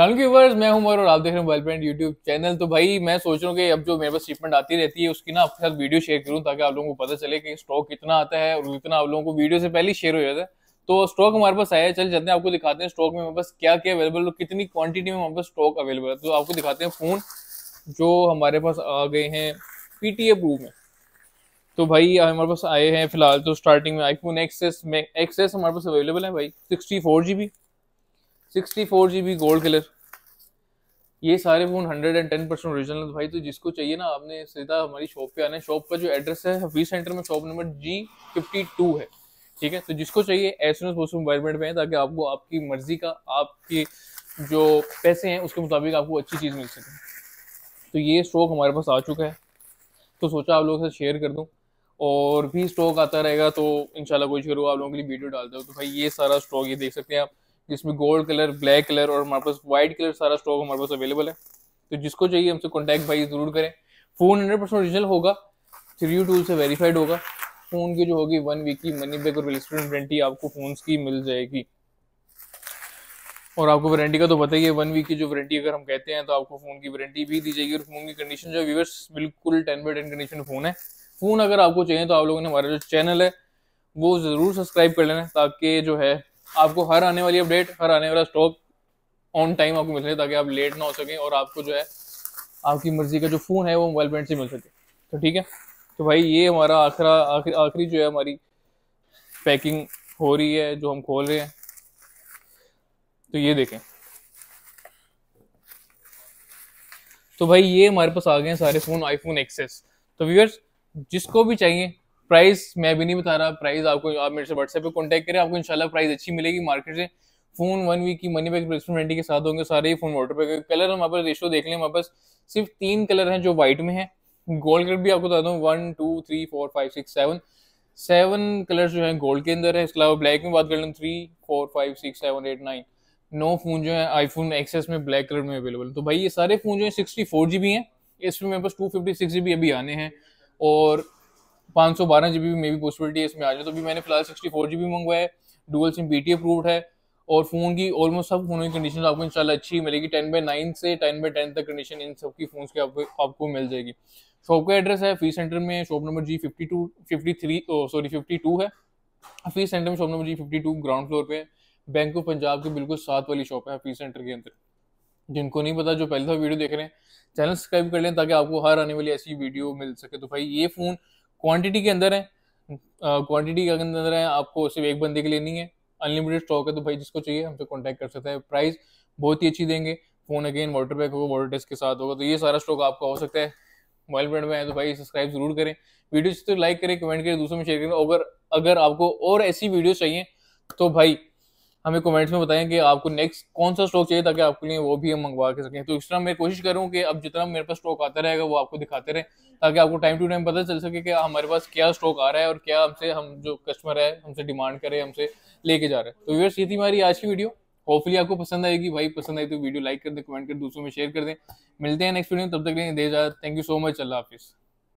viewers मैं हूं और आप देख रहे हैं मोबाइल पेंट यूट्यूब चैनल तो भाई मैं सोच रहा हूँ कि अब जो मेरे पास स्टेटमेंट आती रहती है उसकी ना आपके साथ वीडियो शेयर करूँ ताकि आप लोगों को पता चले कि स्टॉक कितना आता है और कितना आप लोगों को वीडियो से पहले शेयर हो जाता है तो स्टॉक हमारे पास आया चल चलते हैं आपको दिखाते हैं स्टॉक में हमारे पास क्या क्या अवेलेबल कितनी क्वान्टिटी में हमारे पास स्टॉक अवेलेबल है तो आपको दिखाते हैं फ़ोन जो हमारे पास आ गए हैं पी टी में तो भाई हमारे पास आए हैं फिलहाल तो स्टार्टिंग में आईफोन एक्सेस में एक्सेस हमारे पास अवेलेबल है भाई sixty four G B sixty four G B gold colour ये सारे phone hundred and ten percent original भाई तो जिसको चाहिए ना आपने सीधा हमारी शॉप पे आना है शॉप का जो एड्रेस है हफीज सेंटर में shop number G fifty two है ठीक है तो जिसको चाहिए ऐसे इन्वायरमेंट में है ताकि आपको आपकी मर्जी का आपके जो पैसे हैं उसके मुताबिक आपको अच्छी चीज़ मिल सके तो ये स्टॉक हमारे पास आ चुका है तो सोचा आप लोगों से शेयर कर दूँ और भी स्टॉक आता रहेगा तो इनशाला कोशिश करूँगा आप लोगों के लिए वीडियो डालता हूँ तो भाई ये सारा स्टॉक ये देख सकते हैं आप जिसमें गोल्ड कलर ब्लैक कलर और हमारे पास व्हाइट कलर सारा स्टॉक हमारे पास अवेलेबल है तो जिसको चाहिए हमसे कॉन्टैक्ट भाई ज़रूर करें फ़ोन हंड्रेड परसेंट ओरिजिनल होगा थ्री टूल से वेरीफाइड होगा फ़ोन की जो होगी वन वीक की मनी बैक और रिस्टोरेंट वारंटी आपको फ़ोन की मिल जाएगी और आपको वारंटी का तो पता ही है वन वीक की जो वारंटी अगर हम कहते हैं तो आपको फ़ोन की वारंटी भी दी जाएगी और फ़ोन की कंडीशन जो व्यूवर्स बिल्कुल ten by ten condition phone है फ़ोन अगर आपको चाहिए तो आप लोगों ने हमारा जो चैनल है वो ज़रूर सब्सक्राइब कर लेना ताकि जो है आपको हर आने वाली अपडेट हर आने वाला स्टॉक ऑन टाइम आपको मिल रहा है ताकि आप लेट ना हो सकें और आपको जो है आपकी मर्जी का जो फ़ोन है वो मोबाइल ब्रांड से मिल सके तो ठीक है तो भाई ये हमारा आखिरा आखिरी आखिरी जो है हमारी पैकिंग हो रही है जो हम खोल रहे हैं तो ये देखें तो भाई ये हमारे पास आ गए हैं सारे फ़ोन आईफोन एक्सेस तो व्यूअर्स जिसको भी चाहिए प्राइस मैं भी नहीं बता रहा प्राइस आपको आप मेरे से व्हाट्सएप पे कॉन्टैक्ट करें आपको इंशाल्लाह प्राइस अच्छी मिलेगी मार्केट से फोन वन वीक की मनी बैक रिप्लेसमेंट के साथ होंगे सारे ही फोन वाटर पे कलर हमारे पास रेशो देख लें हमारे पास सिर्फ तीन कलर हैं जो व्हाइट में है गोल्ड कलर भी आपको बता दूँ one two three four five six seven seven colour जो है गोल्ड के अंदर है इसके अलावा ब्लैक में बात कर लें three four five six seven eight nine नौ फोन जो है आईफोन एक्सेस में ब्लैक कलर में अवेलेबल तो भाई ये सारे फोन जो है सिक्सटी फोर जी बी हैं इसमें मेरे पास two fifty six G B अभी आने हैं और पाँच सौ बारह जी बी में भी पॉसिबिलिटी है इसमें आ जाए तो अभी मैंने फिलहाल सिक्सटी फोर जी बी मंगवाया है dual SIM B T approved है और फ़ोन की ऑलमोस्ट सब फोनों की कंडीशन आपको इंशाल्लाह अच्छी मिलेगी टेन बाई नाइन से टेन बाई टेन तक कंडीशन इन सब की फ़ोन की आपको मिल जाएगी शॉप का एड्रेस है फी सेंटर में shop number G fifty two fifty three sorry fifty two है फी सेंटर में shop number G fifty two ground floor पे बैंक ऑफ पंजाब के बिल्कुल साथ वाली शॉप है फी सेंटर के अंदर जिनको नहीं पता जो पहले था वीडियो देख रहे हैं चैनल सब्सक्राइब कर लें ताकि आपको हर आने वाली ऐसी वीडियो मिल सके तो भाई ये फ़ोन क्वांटिटी के अंदर है क्वांटिटी के अंदर है आपको सिर्फ एक बंदे लिए नहीं है अनलिमिटेड स्टॉक है तो भाई जिसको चाहिए हमसे कॉन्टैक्ट कर सकते हैं प्राइस बहुत ही अच्छी देंगे फ़ोन अगेन वाटर पैक होगा वाटर टेस्ट के साथ होगा तो ये सारा स्टॉक आपका हो सकता है मोबाइल ब्रांड में आए तो भाई सब्सक्राइब जरूर करें वीडियो तो लाइक करें कमेंट करें दूसरों में शेयर करें अगर अगर आपको और ऐसी वीडियो चाहिए तो भाई हमें कमेंट्स में बताएं कि आपको नेक्स्ट कौन सा स्टॉक चाहिए ताकि आपके लिए वो भी हम मंगवा के सकें तो इस तरह मैं कोशिश करूँ कि अब जितना मेरे पास स्टॉक आता रहेगा वो आपको दिखाते रहें ताकि आपको टाइम टू टाइम पता चल सके कि हमारे पास क्या स्टॉक आ रहा है और क्या हमसे हम जो कस्टमर है हमसे डिमांड करे हमसे लेके जा रहे हैं तो व्यवर्स ये थी हमारी आज की वीडियो होपफुली आपको पसंद आएगी भाई पसंद आई तो वीडियो लाइक कर दें कमेंट कर दूसरों में शेयर कर दें मिलते हैं नेक्स्ट वीडियो तब तक नहीं दे जाए थैंक यू सो मच अल्लाह हाफिज़